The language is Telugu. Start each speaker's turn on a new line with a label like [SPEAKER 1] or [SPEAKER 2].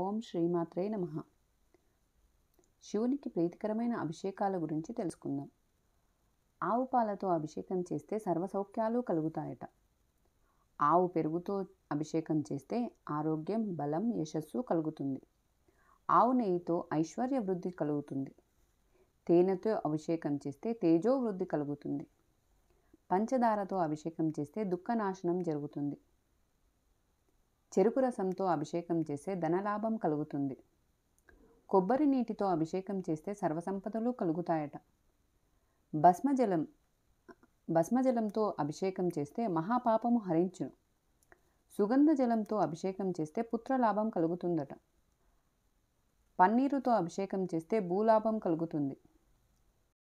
[SPEAKER 1] ఓం శ్రీమాత్రే నమ శివునికి ప్రీతికరమైన అభిషేకాల గురించి తెలుసుకుందాం ఆవు పాలతో అభిషేకం చేస్తే సర్వసౌఖ్యాలు కలుగుతాయట ఆవు పెరుగుతో అభిషేకం చేస్తే ఆరోగ్యం బలం యశస్సు కలుగుతుంది ఆవు నెయ్యితో ఐశ్వర్య వృద్ధి కలుగుతుంది తేనెతో అభిషేకం చేస్తే తేజో వృద్ధి కలుగుతుంది పంచదారతో అభిషేకం చేస్తే దుఃఖనాశనం జరుగుతుంది చెరుకు రసంతో అభిషేకం చేస్తే ధనలాభం కలుగుతుంది కొబ్బరి నీటితో అభిషేకం చేస్తే సర్వసంపదలు కలుగుతాయట భస్మజలం భస్మజలంతో అభిషేకం చేస్తే మహాపాపము హరించును సుగంధ జలంతో అభిషేకం చేస్తే పుత్రలాభం కలుగుతుందట పన్నీరుతో అభిషేకం చేస్తే భూలాభం కలుగుతుంది